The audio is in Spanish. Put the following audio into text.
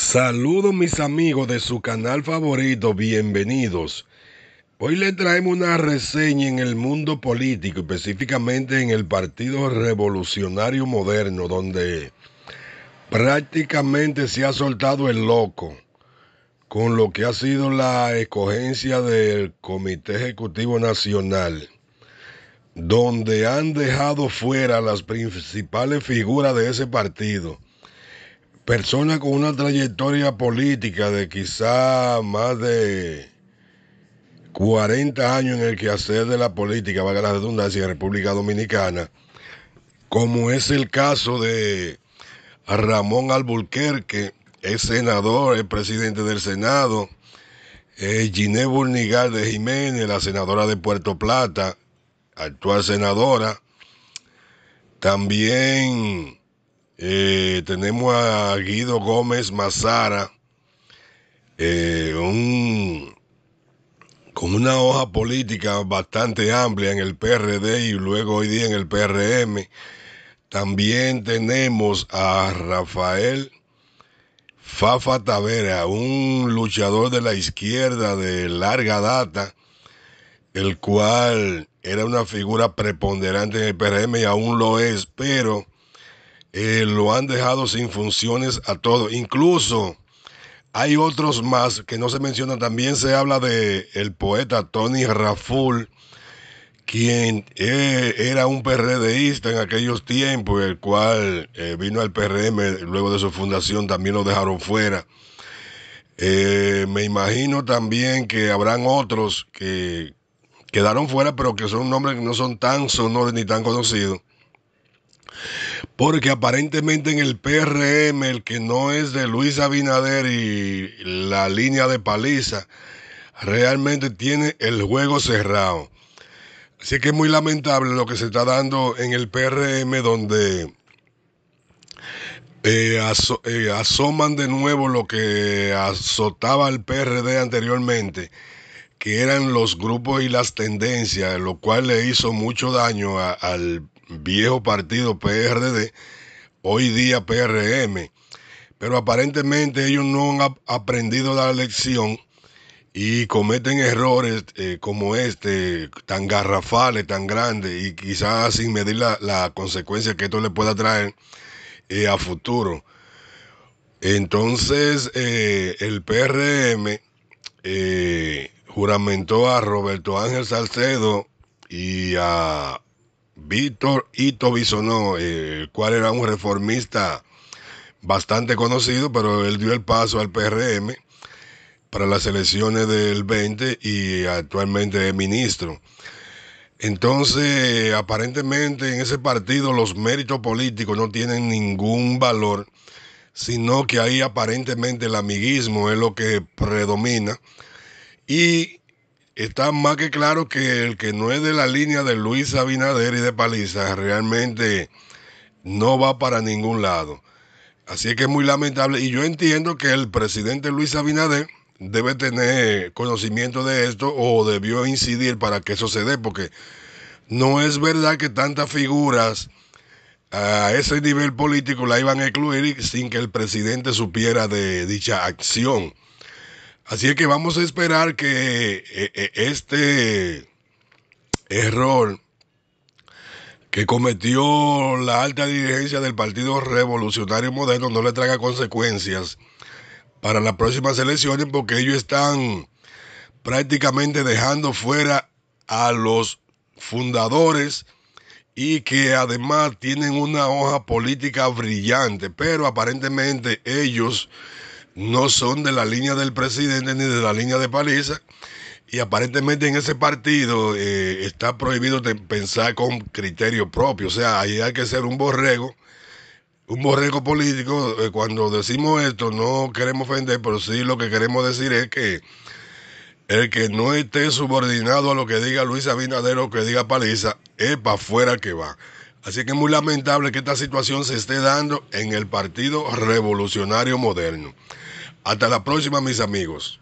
Saludos mis amigos de su canal favorito, bienvenidos. Hoy les traemos una reseña en el mundo político, específicamente en el Partido Revolucionario Moderno, donde prácticamente se ha soltado el loco con lo que ha sido la escogencia del Comité Ejecutivo Nacional, donde han dejado fuera las principales figuras de ese partido personas con una trayectoria política de quizá más de 40 años en el quehacer de la política, valga la redundancia, en República Dominicana, como es el caso de Ramón Alburquerque, es senador, es presidente del Senado, eh, Giné de Jiménez, la senadora de Puerto Plata, actual senadora, también eh, tenemos a Guido Gómez Mazara, eh, un, con una hoja política bastante amplia en el PRD y luego hoy día en el PRM. También tenemos a Rafael Fafa Tavera, un luchador de la izquierda de larga data, el cual era una figura preponderante en el PRM y aún lo es, pero eh, lo han dejado sin funciones a todo. Incluso hay otros más que no se mencionan. También se habla de el poeta Tony Raful, quien eh, era un PRDista en aquellos tiempos, el cual eh, vino al PRM luego de su fundación, también lo dejaron fuera. me imagino también que habrán otros que quedaron fuera, pero que son nombres que no son tan sonores ni tan conocidos porque aparentemente en el PRM, el que no es de Luis Abinader y la línea de paliza, realmente tiene el juego cerrado. Así que es muy lamentable lo que se está dando en el PRM, donde eh, eh, asoman de nuevo lo que azotaba el PRD anteriormente, que eran los grupos y las tendencias, lo cual le hizo mucho daño al al, viejo partido PRD, hoy día PRM. Pero aparentemente ellos no han aprendido la lección y cometen errores eh, como este, tan garrafales, tan grandes, y quizás sin medir la, la consecuencia que esto le pueda traer eh, a futuro. Entonces, eh, el PRM juramentó a Roberto Ángel Salcedo y a Víctor Ito Bisonó, el cual era un reformista bastante conocido, pero él dio el paso al PRM para las elecciones del 20 y actualmente es ministro. Entonces, aparentemente en ese partido los méritos políticos no tienen ningún valor, sino que ahí aparentemente el amiguismo es lo que predomina. Y está más que claro que el que no es de la línea de Luis Abinader y de Paliza realmente no va para ningún lado. Así que es muy lamentable y yo entiendo que el presidente Luis Abinader debe tener conocimiento de esto o debió incidir para que eso se dé, porque no es verdad que tantas figuras a ese nivel político la iban a excluir sin que el presidente supiera de dicha acción. Así es que vamos a esperar que eh, eh, este error que cometió la alta dirigencia del Partido Revolucionario Moderno no le traiga consecuencias para las próximas elecciones porque ellos están prácticamente dejando fuera a los fundadores y que además tienen una hoja política brillante, pero aparentemente ellos no son de la línea del presidente ni de la línea de Paliza. Y aparentemente en ese partido eh, está prohibido pensar con criterio propio. O sea, ahí hay que ser un borrego, un borrego político. Eh, cuando decimos esto, no queremos ofender, pero sí lo que queremos decir es que el que no esté subordinado a lo que diga Luis Abinader o que diga Paliza, es para afuera que va. Así que es muy lamentable que esta situación se esté dando en el Partido Revolucionario Moderno. Hasta la próxima, mis amigos.